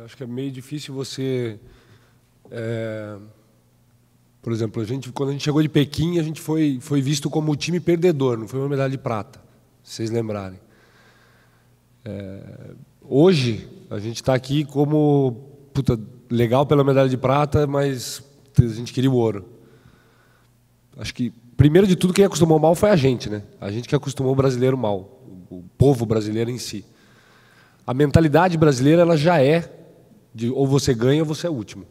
Eu acho que é meio difícil você. É... Por exemplo, a gente, quando a gente chegou de Pequim, a gente foi, foi visto como o time perdedor, não foi uma medalha de prata, se vocês lembrarem. É... Hoje, a gente está aqui como. Puta, legal pela medalha de prata, mas a gente queria o ouro. Acho que, primeiro de tudo, quem acostumou mal foi a gente, né? A gente que acostumou o brasileiro mal, o povo brasileiro em si. A mentalidade brasileira ela já é de ou você ganha ou você é último.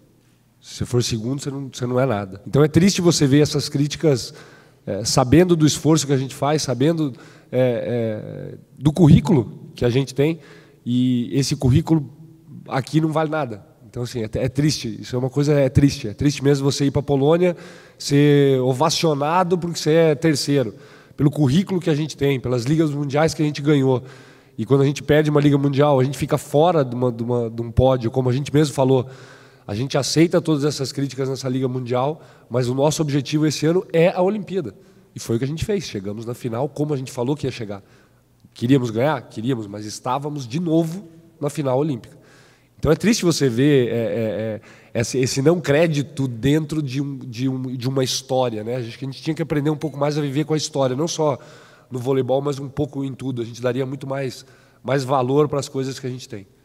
Se você for segundo, você não, você não é nada. Então é triste você ver essas críticas, é, sabendo do esforço que a gente faz, sabendo é, é, do currículo que a gente tem, e esse currículo aqui não vale nada. Então, assim, é, é triste. Isso é uma coisa é triste. É triste mesmo você ir para a Polônia, ser ovacionado porque você é terceiro, pelo currículo que a gente tem, pelas ligas mundiais que a gente ganhou. E quando a gente perde uma Liga Mundial, a gente fica fora de, uma, de, uma, de um pódio, como a gente mesmo falou. A gente aceita todas essas críticas nessa Liga Mundial, mas o nosso objetivo esse ano é a Olimpíada. E foi o que a gente fez. Chegamos na final, como a gente falou que ia chegar. Queríamos ganhar? Queríamos, mas estávamos de novo na final olímpica. Então é triste você ver é, é, é, esse, não crédito dentro de, um, de, um, de uma história. Né? a gente tinha que aprender um pouco mais a viver com a história, não só no voleibol, mas um pouco em tudo. A gente daria muito mais, mais valor para as coisas que a gente tem.